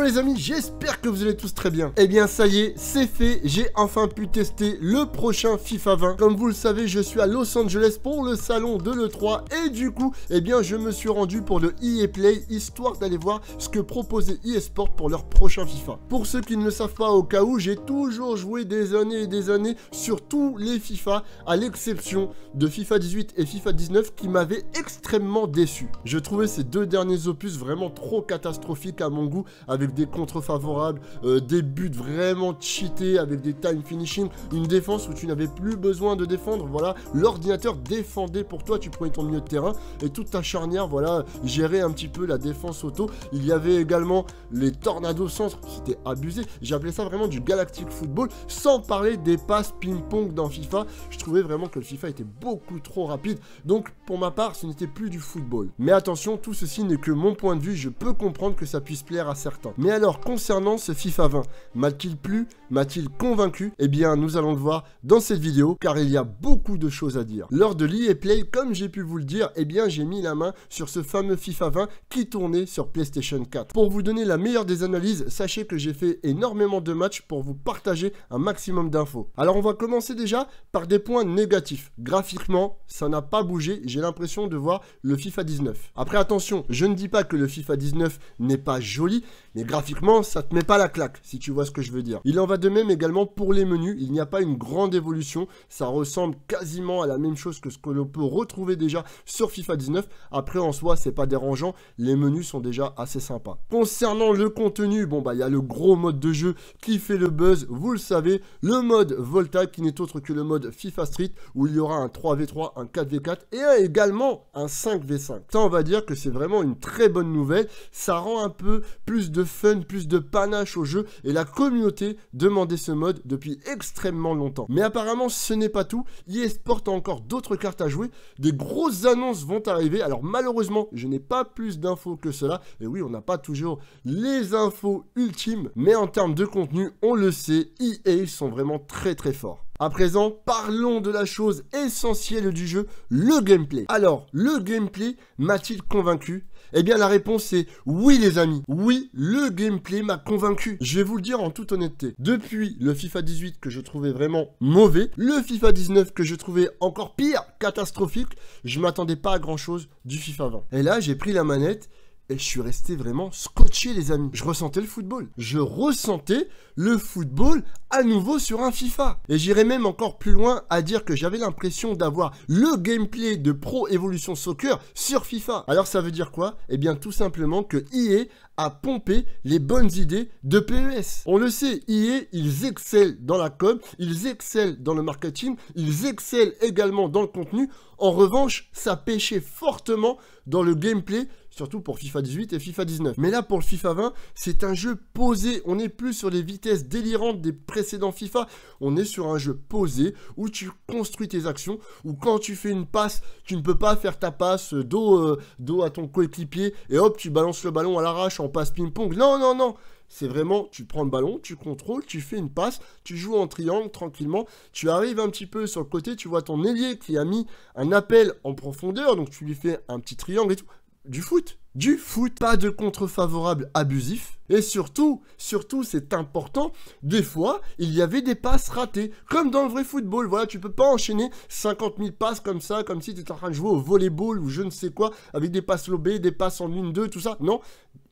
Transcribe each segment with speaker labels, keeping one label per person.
Speaker 1: les amis, j'espère que vous allez tous très bien. et eh bien ça y est, c'est fait, j'ai enfin pu tester le prochain FIFA 20. Comme vous le savez, je suis à Los Angeles pour le salon de l'E3 et du coup, et eh bien je me suis rendu pour le EA Play, histoire d'aller voir ce que proposait EA Sport pour leur prochain FIFA. Pour ceux qui ne le savent pas, au cas où, j'ai toujours joué des années et des années sur tous les FIFA, à l'exception de FIFA 18 et FIFA 19 qui m'avaient extrêmement déçu. Je trouvais ces deux derniers opus vraiment trop catastrophiques à mon goût, avec des contres favorables, euh, des buts vraiment cheatés avec des time finishing, une défense où tu n'avais plus besoin de défendre. Voilà, l'ordinateur défendait pour toi, tu prenais ton milieu de terrain et toute ta charnière, voilà, gérait un petit peu la défense auto. Il y avait également les centre centres, c'était abusé. J'appelais ça vraiment du galactic football, sans parler des passes ping-pong dans FIFA. Je trouvais vraiment que le FIFA était beaucoup trop rapide. Donc pour ma part, ce n'était plus du football. Mais attention, tout ceci n'est que mon point de vue, je peux comprendre que ça puisse plaire à certains. Mais alors, concernant ce FIFA 20, m'a-t-il plu M'a-t-il convaincu Eh bien, nous allons le voir dans cette vidéo, car il y a beaucoup de choses à dire. Lors de l'EA Play, comme j'ai pu vous le dire, eh bien, j'ai mis la main sur ce fameux FIFA 20 qui tournait sur PlayStation 4. Pour vous donner la meilleure des analyses, sachez que j'ai fait énormément de matchs pour vous partager un maximum d'infos. Alors, on va commencer déjà par des points négatifs. Graphiquement, ça n'a pas bougé. J'ai l'impression de voir le FIFA 19. Après, attention, je ne dis pas que le FIFA 19 n'est pas joli, mais graphiquement, ça te met pas la claque, si tu vois ce que je veux dire. Il en va de même également pour les menus, il n'y a pas une grande évolution, ça ressemble quasiment à la même chose que ce que l'on peut retrouver déjà sur FIFA 19. Après, en soi, c'est pas dérangeant, les menus sont déjà assez sympas. Concernant le contenu, bon bah, il y a le gros mode de jeu qui fait le buzz, vous le savez, le mode Voltaire qui n'est autre que le mode FIFA Street où il y aura un 3v3, un 4v4 et également un 5v5. Ça, on va dire que c'est vraiment une très bonne nouvelle, ça rend un peu plus de plus de panache au jeu et la communauté demandait ce mode depuis extrêmement longtemps. Mais apparemment ce n'est pas tout, eSport a encore d'autres cartes à jouer, des grosses annonces vont arriver, alors malheureusement je n'ai pas plus d'infos que cela, et oui on n'a pas toujours les infos ultimes, mais en termes de contenu on le sait, EA sont vraiment très très forts. À présent, parlons de la chose essentielle du jeu, le gameplay. Alors, le gameplay m'a-t-il convaincu Eh bien, la réponse est oui, les amis. Oui, le gameplay m'a convaincu. Je vais vous le dire en toute honnêteté. Depuis le FIFA 18 que je trouvais vraiment mauvais, le FIFA 19 que je trouvais encore pire, catastrophique, je m'attendais pas à grand-chose du FIFA 20. Et là, j'ai pris la manette et je suis resté vraiment scotché, les amis. Je ressentais le football. Je ressentais le football à nouveau sur un FIFA. Et j'irais même encore plus loin à dire que j'avais l'impression d'avoir le gameplay de Pro Evolution Soccer sur FIFA. Alors ça veut dire quoi Eh bien tout simplement que EA a pompé les bonnes idées de PES. On le sait, EA, ils excellent dans la com, ils excellent dans le marketing, ils excellent également dans le contenu. En revanche, ça pêchait fortement dans le gameplay surtout pour FIFA 18 et FIFA 19. Mais là, pour le FIFA 20, c'est un jeu posé. On n'est plus sur les vitesses délirantes des précédents FIFA. On est sur un jeu posé où tu construis tes actions, où quand tu fais une passe, tu ne peux pas faire ta passe euh, dos, à ton coéquipier et hop, tu balances le ballon à l'arrache en passe ping-pong. Non, non, non c'est vraiment, tu prends le ballon, tu contrôles, tu fais une passe, tu joues en triangle tranquillement, tu arrives un petit peu sur le côté, tu vois ton ailier qui a mis un appel en profondeur, donc tu lui fais un petit triangle et tout du foot. Du foot, pas de contre-favorable abusif. Et surtout, surtout, c'est important, des fois, il y avait des passes ratées. Comme dans le vrai football, voilà, tu peux pas enchaîner 50 000 passes comme ça, comme si tu étais en train de jouer au volleyball ou je ne sais quoi, avec des passes lobées, des passes en une, deux, tout ça. Non,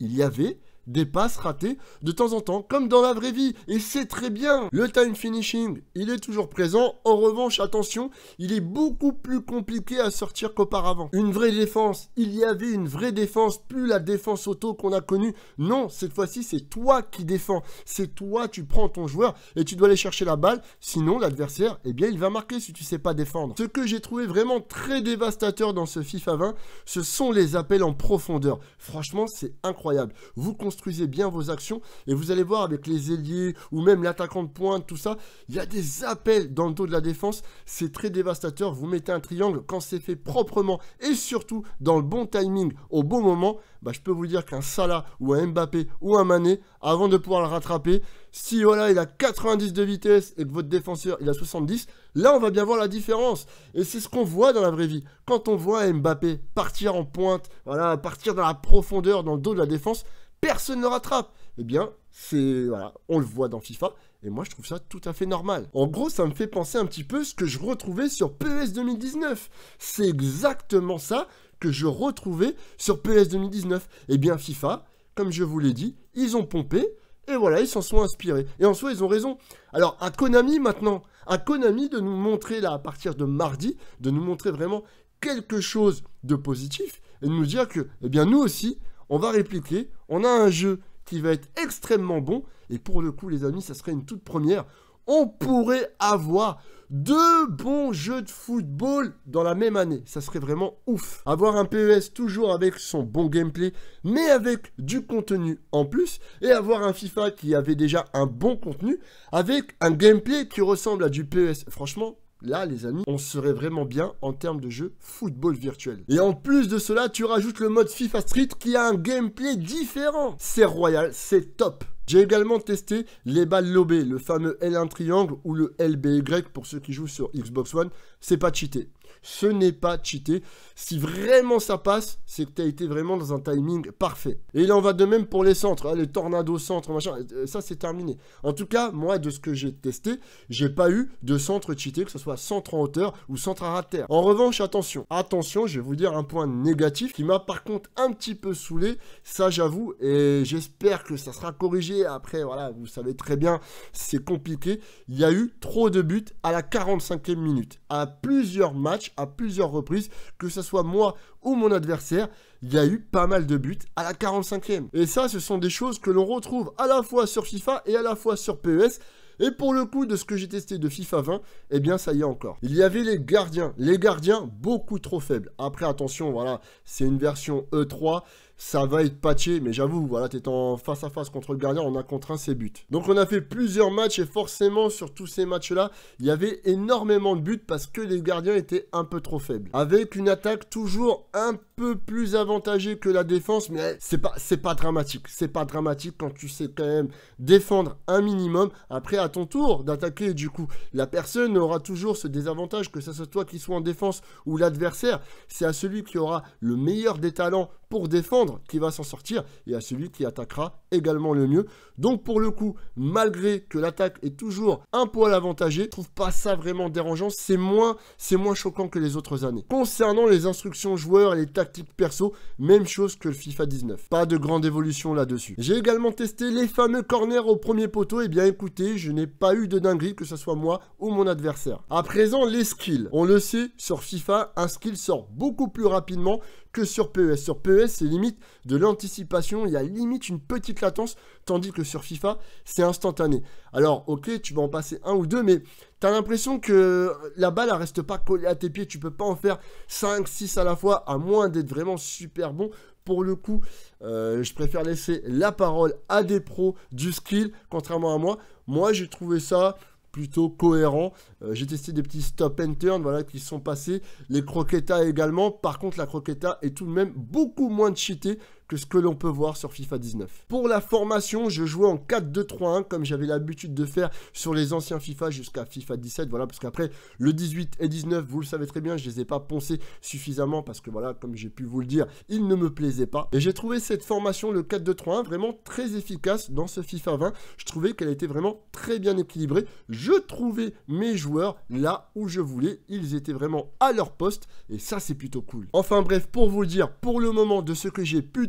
Speaker 1: il y avait des passes ratées de temps en temps, comme dans la vraie vie, et c'est très bien. Le time finishing, il est toujours présent, en revanche, attention, il est beaucoup plus compliqué à sortir qu'auparavant. Une vraie défense, il y avait une vraie défense, plus la défense auto qu'on a connue, non, cette fois-ci, c'est toi qui défends, c'est toi, tu prends ton joueur et tu dois aller chercher la balle, sinon l'adversaire, eh bien, il va marquer si tu sais pas défendre. Ce que j'ai trouvé vraiment très dévastateur dans ce FIFA 20, ce sont les appels en profondeur. Franchement, c'est incroyable. Vous construisez bien vos actions et vous allez voir avec les ailiers ou même l'attaquant de pointe, tout ça, il y a des appels dans le dos de la défense. C'est très dévastateur. Vous mettez un triangle quand c'est fait proprement et surtout dans le bon timing, au bon moment. Bah, je peux vous dire qu'un Salah ou un Mbappé ou un Mané, avant de pouvoir le rattraper, si voilà, il a 90 de vitesse et que votre défenseur il a 70, là on va bien voir la différence. Et c'est ce qu'on voit dans la vraie vie. Quand on voit Mbappé partir en pointe, voilà, partir dans la profondeur, dans le dos de la défense, personne ne rattrape. Eh bien, c'est voilà, on le voit dans FIFA et moi je trouve ça tout à fait normal. En gros, ça me fait penser un petit peu ce que je retrouvais sur PES 2019. C'est exactement ça que je retrouvais sur PES 2019. Eh bien, FIFA, comme je vous l'ai dit, ils ont pompé et voilà, ils s'en sont inspirés. Et en soi, ils ont raison. Alors, à Konami maintenant, à Konami de nous montrer là à partir de mardi, de nous montrer vraiment quelque chose de positif et de nous dire que eh bien nous aussi on va répliquer, on a un jeu qui va être extrêmement bon, et pour le coup les amis, ça serait une toute première, on pourrait avoir deux bons jeux de football dans la même année. Ça serait vraiment ouf. Avoir un PES toujours avec son bon gameplay, mais avec du contenu en plus, et avoir un FIFA qui avait déjà un bon contenu, avec un gameplay qui ressemble à du PES. Franchement, Là, les amis, on serait vraiment bien en termes de jeu football virtuel. Et en plus de cela, tu rajoutes le mode FIFA Street qui a un gameplay différent. C'est royal, c'est top. J'ai également testé les balles lobées, le fameux L1 triangle ou le LBY pour ceux qui jouent sur Xbox One. C'est pas cheaté. Ce n'est pas cheaté. Si vraiment ça passe, c'est que tu as été vraiment dans un timing parfait. Et il en va de même pour les centres, hein, les tornados centres, machin. Euh, ça, c'est terminé. En tout cas, moi, de ce que j'ai testé, j'ai pas eu de centre cheaté, que ce soit centre en hauteur ou centre à terre. En revanche, attention. Attention, je vais vous dire un point négatif qui m'a par contre un petit peu saoulé. Ça, j'avoue. Et j'espère que ça sera corrigé. Après, voilà, vous savez très bien, c'est compliqué. Il y a eu trop de buts à la 45e minute. À plusieurs matchs à plusieurs reprises, que ce soit moi ou mon adversaire, il y a eu pas mal de buts à la 45e. Et ça, ce sont des choses que l'on retrouve à la fois sur FIFA et à la fois sur PES. Et pour le coup, de ce que j'ai testé de FIFA 20, eh bien, ça y est encore. Il y avait les gardiens. Les gardiens, beaucoup trop faibles. Après, attention, voilà, c'est une version E3 ça va être patché, mais j'avoue, voilà, t'es en face à face contre le gardien, on a contraint ses buts. Donc on a fait plusieurs matchs et forcément sur tous ces matchs-là, il y avait énormément de buts parce que les gardiens étaient un peu trop faibles. Avec une attaque toujours un peu plus avantagée que la défense, mais c'est pas, c'est pas dramatique. C'est pas dramatique quand tu sais quand même défendre un minimum. Après, à ton tour d'attaquer, du coup, la personne aura toujours ce désavantage, que ce soit toi qui sois en défense ou l'adversaire. C'est à celui qui aura le meilleur des talents pour défendre qui va s'en sortir et à celui qui attaquera également le mieux. Donc pour le coup, malgré que l'attaque est toujours un poil avantagé je trouve pas ça vraiment dérangeant, c'est moins c'est moins choquant que les autres années. Concernant les instructions joueurs et les tactiques perso, même chose que le FIFA 19. Pas de grande évolution là-dessus. J'ai également testé les fameux corners au premier poteau et eh bien écoutez, je n'ai pas eu de dinguerie que ce soit moi ou mon adversaire. À présent, les skills. On le sait, sur FIFA, un skill sort beaucoup plus rapidement sur PES. Sur PES, c'est limite de l'anticipation, il y a limite une petite latence, tandis que sur FIFA, c'est instantané. Alors, ok, tu vas en passer un ou deux, mais tu as l'impression que la balle, elle reste pas collée à tes pieds, tu peux pas en faire 5, 6 à la fois, à moins d'être vraiment super bon pour le coup, euh, je préfère laisser la parole à des pros du skill, contrairement à moi. Moi, j'ai trouvé ça plutôt cohérent. Euh, j'ai testé des petits stop and turn voilà, qui sont passés. Les croquetas également. Par contre, la croquette est tout de même beaucoup moins cheatée que ce que l'on peut voir sur FIFA 19. Pour la formation, je jouais en 4-2-3-1 comme j'avais l'habitude de faire sur les anciens FIFA jusqu'à FIFA 17. Voilà, parce qu'après le 18 et 19, vous le savez très bien, je les ai pas poncés suffisamment parce que voilà, comme j'ai pu vous le dire, ils ne me plaisaient pas. Et j'ai trouvé cette formation, le 4-2-3-1, vraiment très efficace dans ce FIFA 20. Je trouvais qu'elle était vraiment très bien équilibrée. Je trouvais mes joueurs là où je voulais. Ils étaient vraiment à leur poste et ça, c'est plutôt cool. Enfin bref, pour vous dire, pour le moment de ce que j'ai pu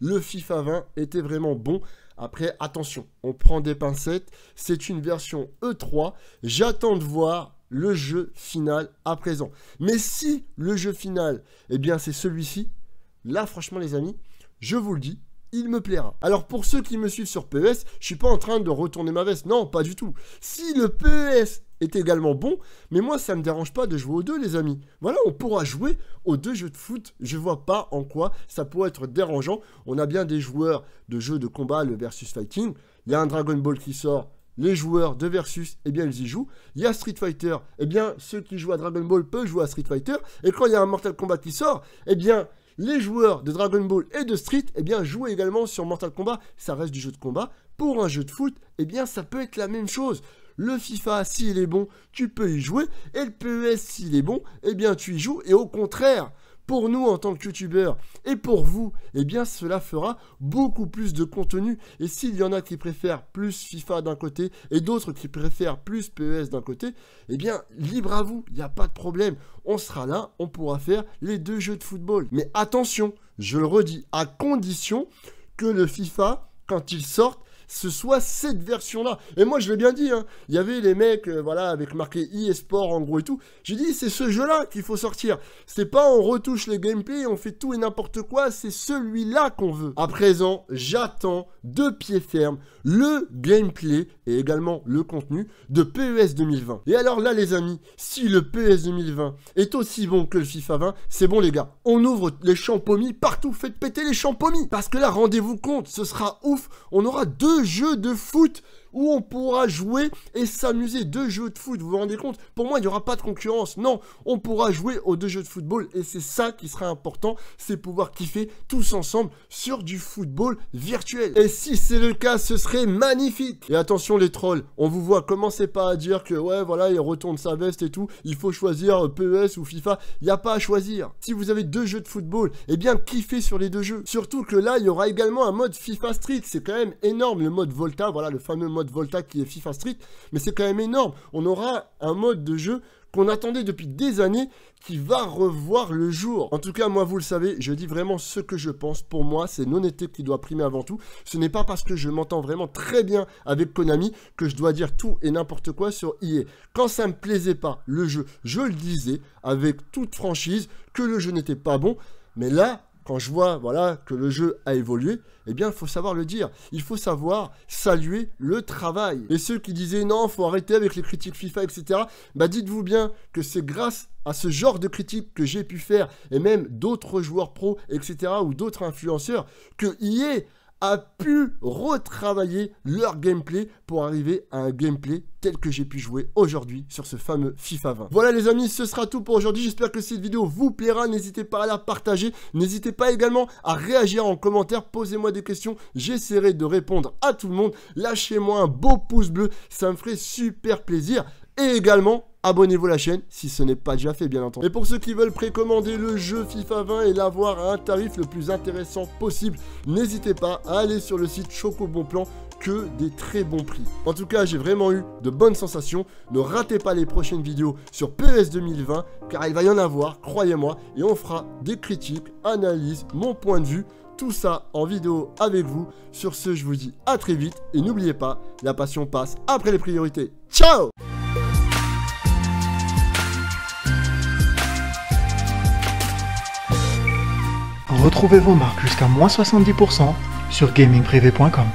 Speaker 1: le FIFA 20 était vraiment bon. Après, attention, on prend des pincettes. C'est une version E3. J'attends de voir le jeu final à présent. Mais si le jeu final, eh bien, c'est celui-ci, là, franchement, les amis, je vous le dis, il me plaira. Alors pour ceux qui me suivent sur PES, je suis pas en train de retourner ma veste, non, pas du tout. Si le PES est également bon, mais moi ça me dérange pas de jouer aux deux les amis. Voilà, on pourra jouer aux deux jeux de foot, je vois pas en quoi ça pourrait être dérangeant. On a bien des joueurs de jeux de combat, le versus fighting, il y a un Dragon Ball qui sort, les joueurs de versus, eh bien ils y jouent. Il y a Street Fighter, eh bien ceux qui jouent à Dragon Ball peuvent jouer à Street Fighter, et quand il y a un Mortal Kombat qui sort, eh bien les joueurs de Dragon Ball et de Street, eh bien, jouent également sur Mortal Kombat. Ça reste du jeu de combat. Pour un jeu de foot, eh bien, ça peut être la même chose. Le FIFA, s'il est bon, tu peux y jouer. Et le PES, s'il est bon, eh bien, tu y joues. Et au contraire, pour nous en tant que youtubeurs et pour vous, eh bien cela fera beaucoup plus de contenu. Et s'il y en a qui préfèrent plus FIFA d'un côté et d'autres qui préfèrent plus PES d'un côté, eh bien libre à vous, il n'y a pas de problème. On sera là, on pourra faire les deux jeux de football. Mais attention, je le redis, à condition que le FIFA, quand il sorte, ce soit cette version-là. Et moi, je l'ai bien dit, hein. il y avait les mecs, euh, voilà, avec marqué e-sport en gros et tout. J'ai dit, c'est ce jeu-là qu'il faut sortir. C'est pas on retouche les gameplay, on fait tout et n'importe quoi, c'est celui-là qu'on veut. À présent, j'attends de pied ferme le gameplay et également le contenu de PES 2020. Et alors là, les amis, si le PES 2020 est aussi bon que le FIFA 20, c'est bon, les gars. On ouvre les champomis partout, faites péter les champomis, Parce que là, rendez-vous compte, ce sera ouf. On aura deux jeu de foot où on pourra jouer et s'amuser. Deux jeux de foot, vous vous rendez compte Pour moi, il n'y aura pas de concurrence. Non, on pourra jouer aux deux jeux de football et c'est ça qui sera important, c'est pouvoir kiffer tous ensemble sur du football virtuel. Et si c'est le cas, ce serait magnifique. Et attention les trolls, on vous voit, commencez pas à dire que ouais, voilà, il retourne sa veste et tout, il faut choisir euh, PES ou FIFA, il n'y a pas à choisir. Si vous avez deux jeux de football, eh bien kiffez sur les deux jeux. Surtout que là, il y aura également un mode FIFA Street, c'est quand même énorme le mode Volta, voilà le fameux mode Volta qui est FIFA Street, mais c'est quand même énorme. On aura un mode de jeu qu'on attendait depuis des années qui va revoir le jour. En tout cas, moi, vous le savez, je dis vraiment ce que je pense. Pour moi, c'est l'honnêteté qui doit primer avant tout. Ce n'est pas parce que je m'entends vraiment très bien avec Konami que je dois dire tout et n'importe quoi sur EA. Quand ça me plaisait pas, le jeu, je le disais avec toute franchise que le jeu n'était pas bon. Mais là, quand je vois voilà, que le jeu a évolué, eh bien, il faut savoir le dire. Il faut savoir saluer le travail. Et ceux qui disaient non, faut arrêter avec les critiques FIFA, etc., bah dites-vous bien que c'est grâce à ce genre de critiques que j'ai pu faire, et même d'autres joueurs pros, etc., ou d'autres influenceurs, que est a pu retravailler leur gameplay pour arriver à un gameplay tel que j'ai pu jouer aujourd'hui sur ce fameux FIFA 20. Voilà les amis, ce sera tout pour aujourd'hui. J'espère que cette vidéo vous plaira. N'hésitez pas à la partager. N'hésitez pas également à réagir en commentaire. Posez-moi des questions. J'essaierai de répondre à tout le monde. Lâchez-moi un beau pouce bleu. Ça me ferait super plaisir. Et également, abonnez-vous à la chaîne si ce n'est pas déjà fait bien entendu. Et pour ceux qui veulent précommander le jeu FIFA 20 et l'avoir à un tarif le plus intéressant possible, n'hésitez pas à aller sur le site Choco Bon Plan que des très bons prix. En tout cas, j'ai vraiment eu de bonnes sensations. Ne ratez pas les prochaines vidéos sur PS 2020 car il va y en avoir, croyez-moi, et on fera des critiques, analyses, mon point de vue, tout ça en vidéo avec vous. Sur ce, je vous dis à très vite et n'oubliez pas, la passion passe après les priorités. Ciao Retrouvez vos marques jusqu'à moins 70% sur gamingprivé.com.